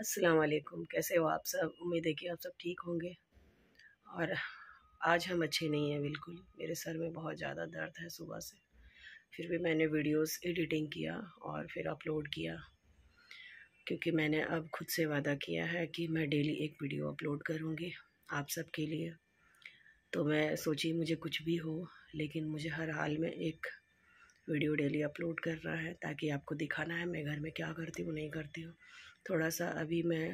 अस्सलाम वालेकुम कैसे हो आप सब उम्मीद है कि आप सब ठीक होंगे और आज हम अच्छे नहीं हैं बिल्कुल मेरे सर में बहुत ज़्यादा दर्द है सुबह से फिर भी मैंने वीडियोस एडिटिंग किया और फिर अपलोड किया क्योंकि मैंने अब खुद से वादा किया है कि मैं डेली एक वीडियो अपलोड करूँगी आप सब के लिए तो मैं सोची मुझे कुछ भी हो लेकिन मुझे हर हाल में एक वीडियो डेली अपलोड करना है ताकि आपको दिखाना है मैं घर में क्या करती हूँ नहीं करती हूँ थोड़ा सा अभी मैं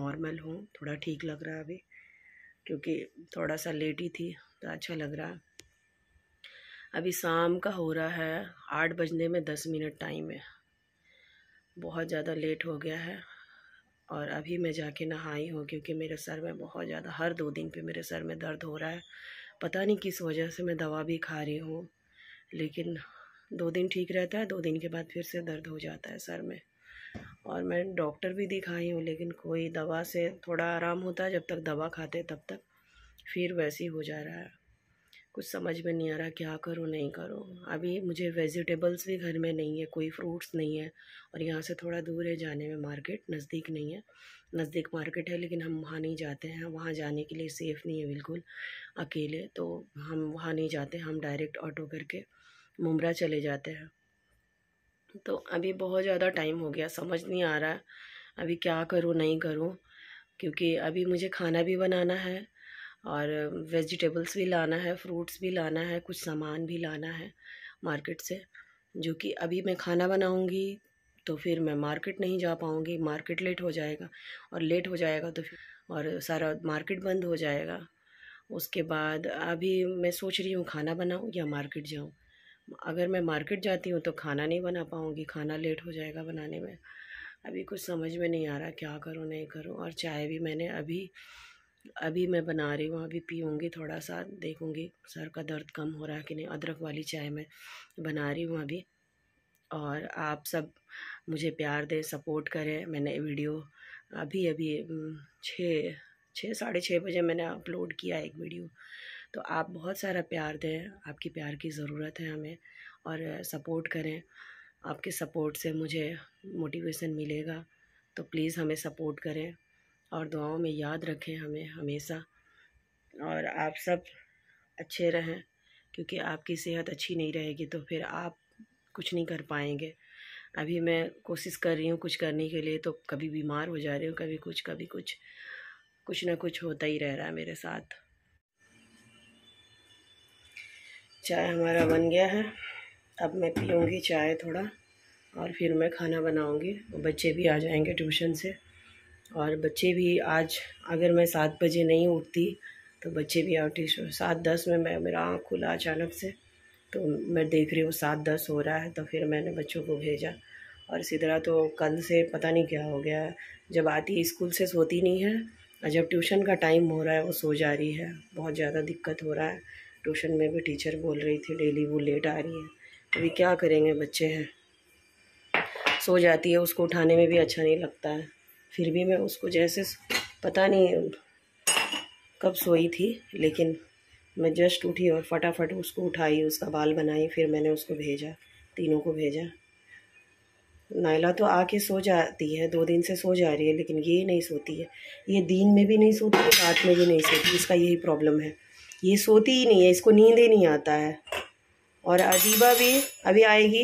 नॉर्मल हूँ थोड़ा ठीक लग रहा है अभी क्योंकि थोड़ा सा लेट ही थी तो अच्छा लग रहा है अभी शाम का हो रहा है आठ बजने में दस मिनट टाइम है बहुत ज़्यादा लेट हो गया है और अभी मैं जाके नहाई हूँ क्योंकि मेरे सर में बहुत ज़्यादा हर दो दिन पे मेरे सर में दर्द हो रहा है पता नहीं किस वजह से मैं दवा भी खा रही हूँ लेकिन दो दिन ठीक रहता है दो दिन के बाद फिर से दर्द हो जाता है सर में और मैं डॉक्टर भी दिखाई हूँ लेकिन कोई दवा से थोड़ा आराम होता है जब तक दवा खाते तब तक फिर वैसे ही हो जा रहा है कुछ समझ में नहीं आ रहा क्या करो नहीं करो अभी मुझे वेजिटेबल्स भी घर में नहीं है कोई फ्रूट्स नहीं है और यहाँ से थोड़ा दूर है जाने में मार्केट नज़दीक नहीं है नज़दीक मार्केट है लेकिन हम वहाँ नहीं जाते हैं वहाँ जाने के लिए सेफ़ नहीं है बिल्कुल अकेले तो हम वहाँ नहीं जाते हम डायरेक्ट ऑटो करके मुमरा चले जाते हैं तो अभी बहुत ज़्यादा टाइम हो गया समझ नहीं आ रहा अभी क्या करूँ नहीं करूँ क्योंकि अभी मुझे खाना भी बनाना है और वेजिटेबल्स भी लाना है फ्रूट्स भी लाना है कुछ सामान भी लाना है मार्केट से जो कि अभी मैं खाना बनाऊँगी तो फिर मैं मार्केट नहीं जा पाऊँगी मार्केट लेट हो जाएगा और लेट हो जाएगा तो फिर और सारा मार्केट बंद हो जाएगा उसके बाद अभी मैं सोच रही हूँ खाना बनाऊँ या मार्केट जाऊँ अगर मैं मार्केट जाती हूँ तो खाना नहीं बना पाऊँगी खाना लेट हो जाएगा बनाने में अभी कुछ समझ में नहीं आ रहा क्या करूँ नहीं करूँ और चाय भी मैंने अभी अभी मैं बना रही हूँ अभी पीऊँगी थोड़ा सा देखूँगी सर का दर्द कम हो रहा है कि नहीं अदरक वाली चाय मैं बना रही हूँ अभी और आप सब मुझे प्यार दें सपोर्ट करें मैंने वीडियो अभी अभी छः छः साढ़े छः बजे मैंने अपलोड किया एक वीडियो तो आप बहुत सारा प्यार दें आपकी प्यार की ज़रूरत है हमें और सपोर्ट करें आपके सपोर्ट से मुझे मोटिवेशन मिलेगा तो प्लीज़ हमें सपोर्ट करें और दुआओं में याद रखें हमें हमेशा और आप सब अच्छे रहें क्योंकि आपकी सेहत अच्छी नहीं रहेगी तो फिर आप कुछ नहीं कर पाएंगे अभी मैं कोशिश कर रही हूँ कुछ करने के लिए तो कभी बीमार हो जा रही हूँ कभी कुछ कभी कुछ कुछ ना कुछ होता ही रह रहा है मेरे साथ चाय हमारा बन गया है अब मैं पीऊँगी चाय थोड़ा और फिर मैं खाना बनाऊँगी बच्चे भी आ जाएंगे ट्यूशन से और बच्चे भी आज अगर मैं सात बजे नहीं उठती तो बच्चे भी आउट ट्यूशन सात दस में मैं मेरा आँख खुला अचानक से तो मैं देख रही हूँ सात दस हो रहा है तो फिर मैंने बच्चों को भेजा और इसी तरह तो कल से पता नहीं क्या हो गया जब आती स्कूल से सोती नहीं है और जब ट्यूशन का टाइम हो रहा है वो सो जा रही है बहुत ज़्यादा दिक्कत हो रहा है ट्यूशन में भी टीचर बोल रही थी डेली वो लेट आ रही है अभी क्या करेंगे बच्चे हैं सो जाती है उसको उठाने में भी अच्छा नहीं लगता है फिर भी मैं उसको जैसे पता नहीं कब सोई थी लेकिन मैं जस्ट उठी और फटाफट उसको उठाई उसका बाल बनाई फिर मैंने उसको भेजा तीनों को भेजा नायला तो आके सो जाती है दो दिन से सो जा रही है लेकिन ये नहीं सोती है ये दिन में भी नहीं सोती रात में भी नहीं सोती इसका यही प्रॉब्लम है ये सोती ही नहीं है इसको नींद ही नहीं आता है और अजीबा भी अभी आएगी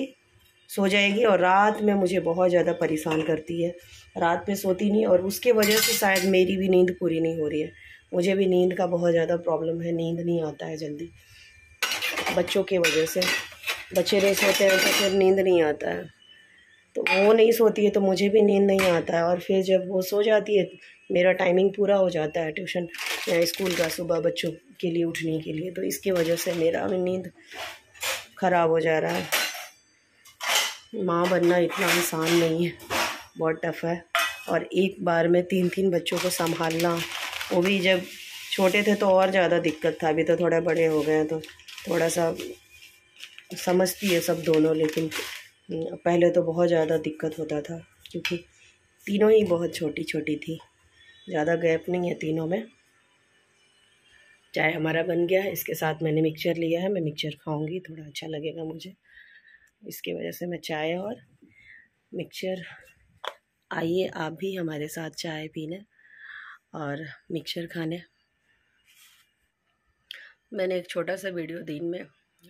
सो जाएगी और रात में मुझे बहुत ज़्यादा परेशान करती है रात में सोती नहीं और उसके वजह से शायद मेरी भी नींद पूरी नहीं हो रही है मुझे भी नींद का बहुत ज़्यादा प्रॉब्लम है नींद नहीं आता है जल्दी बच्चों के वजह से बच्चे नहीं सोते हैं तो फिर नींद नहीं आता है तो वो नहीं सोती है तो मुझे भी नींद नहीं आता है और फिर जब वो सो जाती है मेरा टाइमिंग पूरा हो जाता है ट्यूशन या स्कूल का सुबह बच्चों के लिए उठने के लिए तो इसकी वजह से मेरा भी नींद ख़राब हो जा रहा है माँ बनना इतना आसान नहीं है बहुत टफ है और एक बार में तीन तीन बच्चों को संभालना वो भी जब छोटे थे तो और ज़्यादा दिक्कत था अभी तो थोड़ा बड़े हो गए हैं तो थोड़ा सा समझती है सब दोनों लेकिन हम्म, पहले तो बहुत ज़्यादा दिक्कत होता था क्योंकि तीनों ही बहुत छोटी छोटी थी ज़्यादा गैप नहीं है तीनों में चाय हमारा बन गया है इसके साथ मैंने मिक्सचर लिया है मैं मिक्सचर खाऊंगी थोड़ा अच्छा लगेगा मुझे इसकी वजह से मैं चाय और मिक्सचर आइए आप भी हमारे साथ चाय पीने और मिक्सचर खाने मैंने एक छोटा सा वीडियो दिन में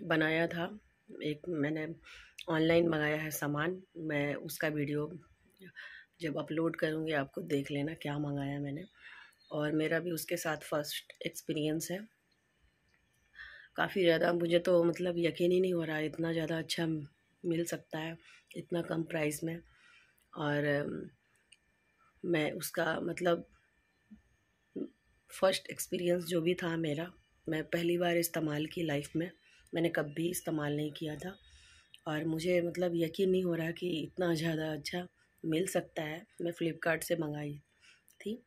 बनाया था एक मैंने ऑनलाइन मंगाया है सामान मैं उसका वीडियो जब अपलोड करूँगी आपको देख लेना क्या मंगाया मैंने और मेरा भी उसके साथ फ़र्स्ट एक्सपीरियंस है काफ़ी ज़्यादा मुझे तो मतलब यकीन ही नहीं हो रहा इतना ज़्यादा अच्छा मिल सकता है इतना कम प्राइस में और मैं उसका मतलब फ़र्स्ट एक्सपीरियंस जो भी था मेरा मैं पहली बार इस्तेमाल की लाइफ में मैंने कभी इस्तेमाल नहीं किया था और मुझे मतलब यकीन नहीं हो रहा कि इतना ज़्यादा अच्छा मिल सकता है मैं फ़्लिपकार्ट से मंगाई थी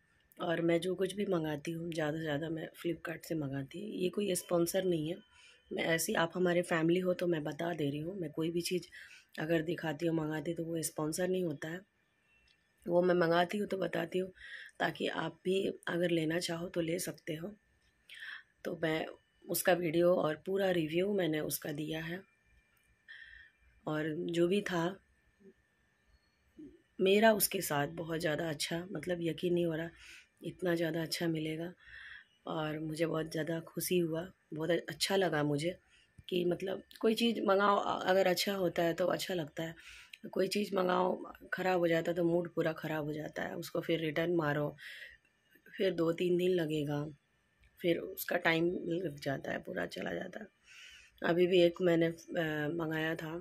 और मैं जो कुछ भी मंगाती हूँ ज़्यादा से ज़्यादा मैं फ़्लिपकार्ट से मंगाती हूँ ये कोई स्पॉन्सर नहीं है मैं ऐसी आप हमारे फैमिली हो तो मैं बता दे रही हूँ मैं कोई भी चीज़ अगर दिखाती हूँ मंगाती तो वो स्पॉन्सर नहीं होता है वो मैं मंगाती हूँ तो बताती हूँ ताकि आप भी अगर लेना चाहो तो ले सकते हो तो मैं उसका वीडियो और पूरा रिव्यू मैंने उसका दिया है और जो भी था मेरा उसके साथ बहुत ज़्यादा अच्छा मतलब यकीन नहीं हो रहा इतना ज़्यादा अच्छा मिलेगा और मुझे बहुत ज़्यादा खुशी हुआ बहुत अच्छा लगा मुझे कि मतलब कोई चीज़ मंगाओ अगर अच्छा होता है तो अच्छा लगता है कोई चीज़ मंगाओ ख़राब हो जाता है तो मूड पूरा ख़राब हो जाता है उसको फिर रिटर्न मारो फिर दो तीन दिन लगेगा फिर उसका टाइम लग जाता है पूरा चला जाता है अभी भी एक मैंने मंगाया था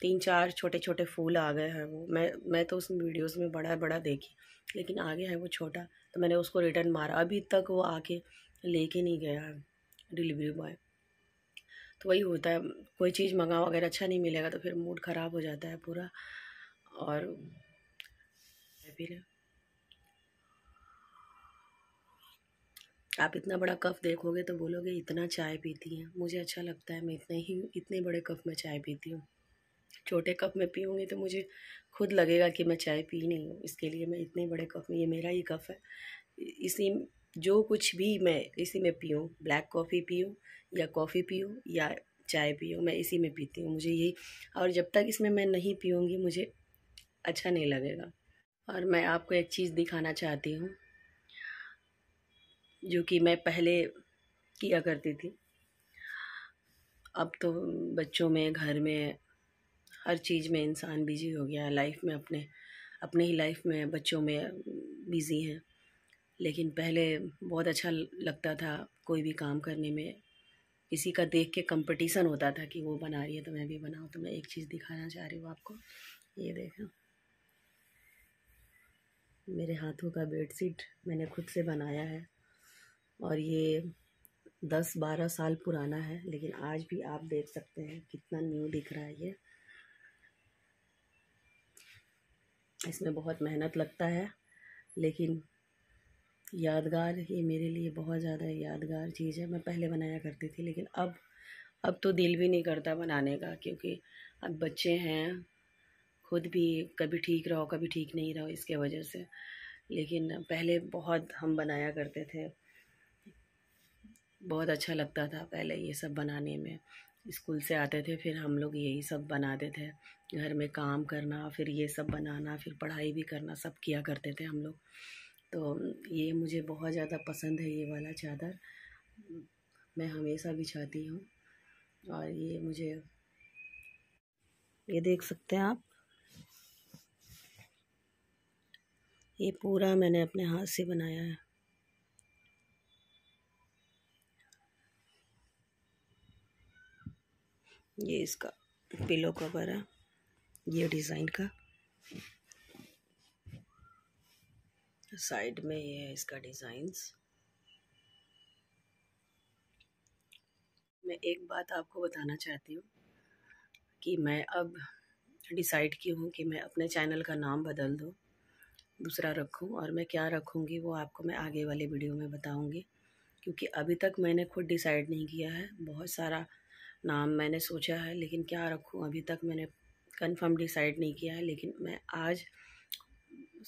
तीन चार छोटे छोटे फूल आ गए हैं वो मैं मैं तो उस वीडियोस में बड़ा बड़ा देखी लेकिन आ गया है वो छोटा तो मैंने उसको रिटर्न मारा अभी तक वो आके लेके नहीं गया है डिलीवरी बॉय तो वही होता है कोई चीज़ मंगाओ अगर अच्छा नहीं मिलेगा तो फिर मूड ख़राब हो जाता है पूरा और फिर आप इतना बड़ा कप देखोगे तो बोलोगे इतना चाय पीती हैं मुझे अच्छा लगता है मैं इतने ही इतने बड़े कप में चाय पीती हूँ छोटे कप में पीऊँगी तो मुझे खुद लगेगा कि मैं चाय पी नहीं हूँ इसके लिए मैं इतने बड़े कप में ये मेरा ही कप है इसी जो कुछ भी मैं इसी में पीऊँ ब्लैक कॉफ़ी पीऊँ या कॉफ़ी पीऊँ या चाय पीऊँ मैं इसी में पीती हूँ मुझे यही और जब तक इसमें मैं नहीं पीऊँगी मुझे अच्छा नहीं लगेगा और मैं आपको एक चीज़ दिखाना चाहती हूँ जो कि मैं पहले किया करती थी अब तो बच्चों में घर में हर चीज़ में इंसान बिज़ी हो गया है लाइफ में अपने अपने ही लाइफ में बच्चों में बिज़ी हैं लेकिन पहले बहुत अच्छा लगता था कोई भी काम करने में किसी का देख के कंपटीशन होता था कि वो बना रही है तो मैं भी बनाऊँ तो मैं एक चीज़ दिखाना चाह रही हूँ आपको ये देखें मेरे हाथों का बेडशीट मैंने खुद से बनाया है और ये दस बारह साल पुराना है लेकिन आज भी आप देख सकते हैं कितना न्यू दिख रहा है ये इसमें बहुत मेहनत लगता है लेकिन यादगार ये मेरे लिए बहुत ज़्यादा यादगार चीज़ है मैं पहले बनाया करती थी लेकिन अब अब तो दिल भी नहीं करता बनाने का क्योंकि अब बच्चे हैं खुद भी कभी ठीक रहो कभी ठीक नहीं रहो इसके वजह से लेकिन पहले बहुत हम बनाया करते थे बहुत अच्छा लगता था पहले ये सब बनाने में स्कूल से आते थे फिर हम लोग यही सब बनाते थे घर में काम करना फिर ये सब बनाना फिर पढ़ाई भी करना सब किया करते थे हम लोग तो ये मुझे बहुत ज़्यादा पसंद है ये वाला चादर मैं हमेशा बिछाती हूँ और ये मुझे ये देख सकते हैं आप ये पूरा मैंने अपने हाथ से बनाया है ये इसका पिलो कवर है ये डिज़ाइन का साइड में ये है इसका डिज़ाइंस मैं एक बात आपको बताना चाहती हूँ कि मैं अब डिसाइड की हूँ कि मैं अपने चैनल का नाम बदल दूँ दूसरा रखूँ और मैं क्या रखूँगी वो आपको मैं आगे वाले वीडियो में बताऊँगी क्योंकि अभी तक मैंने खुद डिसाइड नहीं किया है बहुत सारा नाम मैंने सोचा है लेकिन क्या रखूँ अभी तक मैंने कन्फर्म डिसाइड नहीं किया है लेकिन मैं आज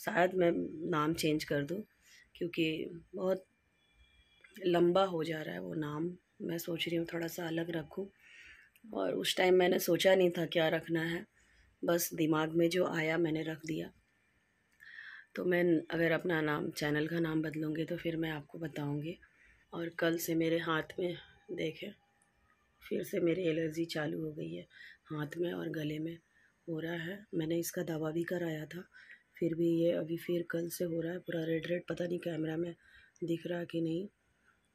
शायद मैं नाम चेंज कर दूँ क्योंकि बहुत लंबा हो जा रहा है वो नाम मैं सोच रही हूँ थोड़ा सा अलग रखूँ और उस टाइम मैंने सोचा नहीं था क्या रखना है बस दिमाग में जो आया मैंने रख दिया तो मैं अगर अपना नाम चैनल का नाम बदलूँगी तो फिर मैं आपको बताऊँगी और कल से मेरे हाथ में देखें फिर से मेरी एलर्जी चालू हो गई है हाथ में और गले में हो रहा है मैंने इसका दवा भी कराया था फिर भी ये अभी फिर कल से हो रहा है पूरा रेड रेड पता नहीं कैमरा में दिख रहा कि नहीं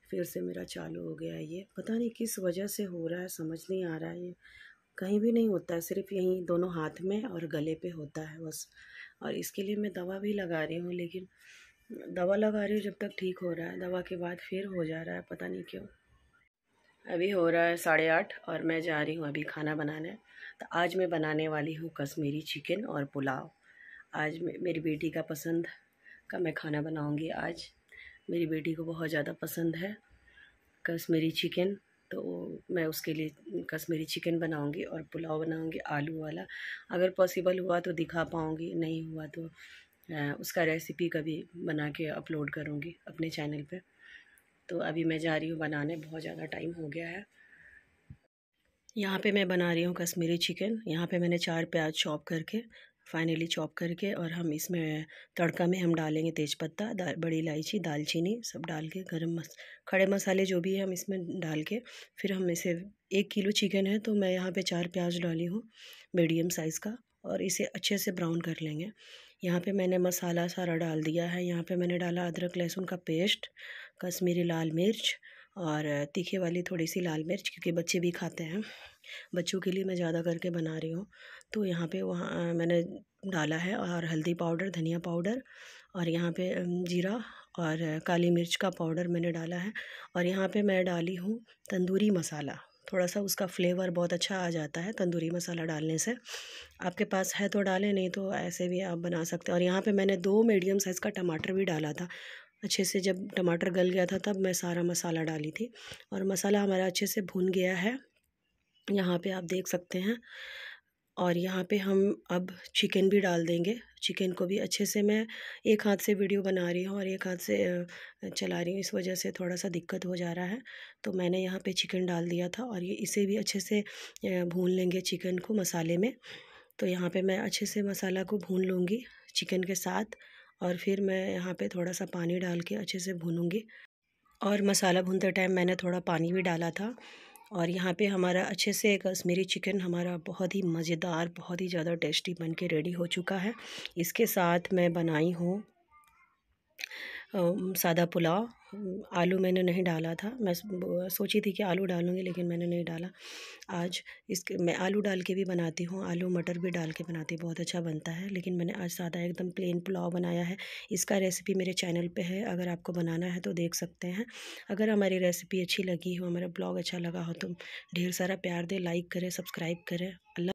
फिर से मेरा चालू हो गया ये पता नहीं किस वजह से हो रहा है समझ नहीं आ रहा है ये कहीं भी नहीं होता है सिर्फ यहीं दोनों हाथ में और गले पे होता है बस और इसके लिए मैं दवा भी लगा रही हूँ लेकिन दवा लगा रही हूँ जब तक ठीक हो रहा है दवा के बाद फिर हो जा रहा है पता नहीं क्यों अभी हो रहा है साढ़े आठ और मैं जा रही हूँ अभी खाना बनाने तो आज मैं बनाने वाली हूँ कश्मीरी चिकन और पुलाव आज मेरी बेटी का पसंद का मैं खाना बनाऊँगी आज मेरी बेटी को बहुत ज़्यादा पसंद है कश्मीरी चिकन तो मैं उसके लिए कश्मीरी चिकन बनाऊँगी और पुलाव बनाऊँगी आलू वाला अगर पॉसिबल हुआ तो दिखा पाऊँगी नहीं हुआ तो उसका रेसिपी कभी बना के अपलोड करूँगी अपने चैनल पर तो अभी मैं जा रही हूँ बनाने बहुत ज़्यादा टाइम हो गया है यहाँ पे मैं बना रही हूँ कश्मीरी चिकन यहाँ पे मैंने चार प्याज चॉप करके फाइनली चॉप करके और हम इसमें तड़का में हम डालेंगे तेज़पत्ता दाल बड़ी इलायची दालचीनी सब डाल के गर्म मस खड़े मसाले जो भी है हम इसमें डाल के फिर हम इसे एक किलो चिकन है तो मैं यहाँ पे चार प्याज डाली हूँ मीडियम साइज़ का और इसे अच्छे से ब्राउन कर लेंगे यहाँ पे मैंने मसाला सारा डाल दिया है यहाँ पे मैंने डाला अदरक लहसुन का पेस्ट कश्मीरी लाल मिर्च और तीखे वाली थोड़ी सी लाल मिर्च क्योंकि बच्चे भी खाते हैं बच्चों के लिए मैं ज़्यादा करके बना रही हूँ तो यहाँ पे वहाँ मैंने डाला है और हल्दी पाउडर धनिया पाउडर और यहाँ पे जीरा और काली मिर्च का पाउडर मैंने डाला है और यहाँ पे मैं डाली हूँ तंदूरी मसाला थोड़ा सा उसका फ्लेवर बहुत अच्छा आ जाता है तंदूरी मसाला डालने से आपके पास है तो डालें नहीं तो ऐसे भी आप बना सकते हैं और यहाँ पे मैंने दो मीडियम साइज़ का टमाटर भी डाला था अच्छे से जब टमाटर गल गया था तब मैं सारा मसाला डाली थी और मसाला हमारा अच्छे से भून गया है यहाँ पे आप देख सकते हैं और यहाँ पे हम अब चिकन भी डाल देंगे चिकन को भी अच्छे से मैं एक हाथ से वीडियो बना रही हूँ और एक हाथ से चला रही हूँ इस वजह से थोड़ा सा दिक्कत हो जा रहा है तो मैंने यहाँ पे चिकन डाल दिया था और ये इसे भी अच्छे से भून लेंगे चिकन को मसाले में तो यहाँ पे मैं अच्छे से मसाला को भून लूँगी चिकन के साथ और फिर मैं यहाँ पे थोड़ा सा पानी डाल के अच्छे से भूनूँगी और मसाला भूनते टाइम मैंने थोड़ा पानी भी डाला था और यहाँ पे हमारा अच्छे से कश्मीरी चिकन हमारा बहुत ही मज़ेदार बहुत ही ज़्यादा टेस्टी बन के रेडी हो चुका है इसके साथ मैं बनाई हूँ सादा पुलाव आलू मैंने नहीं डाला था मैं सोची थी कि आलू डालूँगी लेकिन मैंने नहीं डाला आज इसके मैं आलू डाल के भी बनाती हूँ आलू मटर भी डाल के बनाती बहुत अच्छा बनता है लेकिन मैंने आज सादा एकदम प्लेन पुलाव बनाया है इसका रेसिपी मेरे चैनल पे है अगर आपको बनाना है तो देख सकते हैं अगर हमारी रेसिपी अच्छी लगी हो हमारा ब्लॉग अच्छा लगा हो तो ढेर सारा प्यार दे लाइक करें सब्सक्राइब करें अल्लाह